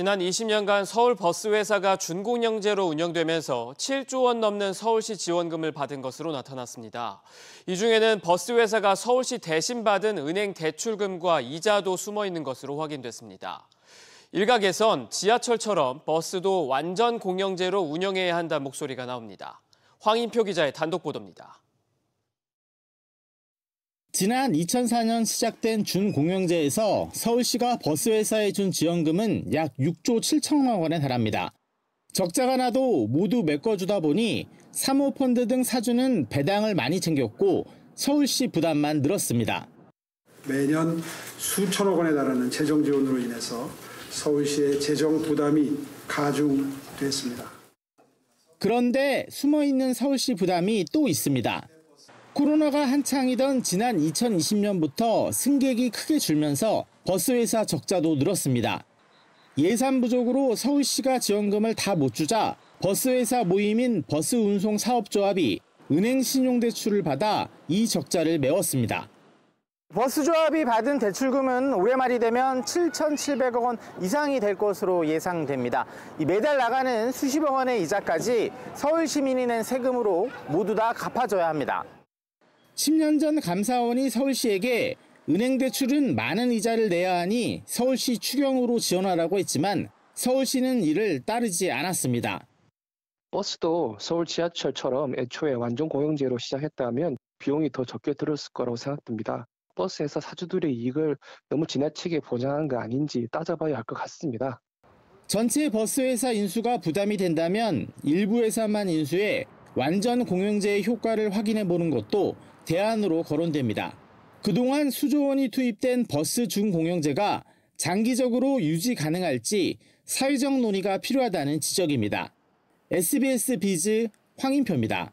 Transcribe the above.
지난 20년간 서울 버스 회사가 준공영제로 운영되면서 7조 원 넘는 서울시 지원금을 받은 것으로 나타났습니다. 이 중에는 버스 회사가 서울시 대신 받은 은행 대출금과 이자도 숨어 있는 것으로 확인됐습니다. 일각에선 지하철처럼 버스도 완전 공영제로 운영해야 한다는 목소리가 나옵니다. 황인표 기자의 단독 보도입니다. 지난 2004년 시작된 준공영제에서 서울시가 버스회사에 준 지원금은 약 6조 7천만 원에 달합니다. 적자가 나도 모두 메꿔주다 보니 사모펀드 등 사주는 배당을 많이 챙겼고 서울시 부담만 늘었습니다. 매년 수천억 원에 달하는 재정 지원으로 인해서 서울시의 재정 부담이 가중됐습니다. 그런데 숨어 있는 서울시 부담이 또 있습니다. 코로나가 한창이던 지난 2020년부터 승객이 크게 줄면서 버스회사 적자도 늘었습니다. 예산 부족으로 서울시가 지원금을 다 못 주자 버스회사 모임인 버스운송사업조합이 은행 신용대출을 받아 이 적자를 메웠습니다. 버스조합이 받은 대출금은 올해 말이 되면 7,700억 원 이상이 될 것으로 예상됩니다. 매달 나가는 수십억 원의 이자까지 서울 시민이 낸 세금으로 모두 다 갚아줘야 합니다. 10년 전 감사원이 서울시에게 은행 대출은 많은 이자를 내야 하니 서울시 추경으로 지원하라고 했지만 서울시는 이를 따르지 않았습니다. 버스도 서울 지하철처럼 애초에 완전 공영제로 시작했다면 비용이 더 적게 들었을 거라고 생각됩니다. 버스에서 사주들의 이익을 너무 지나치게 보장한 거 아닌지 따져봐야 할 것 같습니다. 전체 버스 회사 인수가 부담이 된다면 일부 회사만 인수해 완전 공영제의 효과를 확인해 보는 것도 대안으로 거론됩니다. 그동안 수조 원이 투입된 버스 중공영제가 장기적으로 유지 가능할지 사회적 논의가 필요하다는 지적입니다. SBS 비즈 황인표입니다.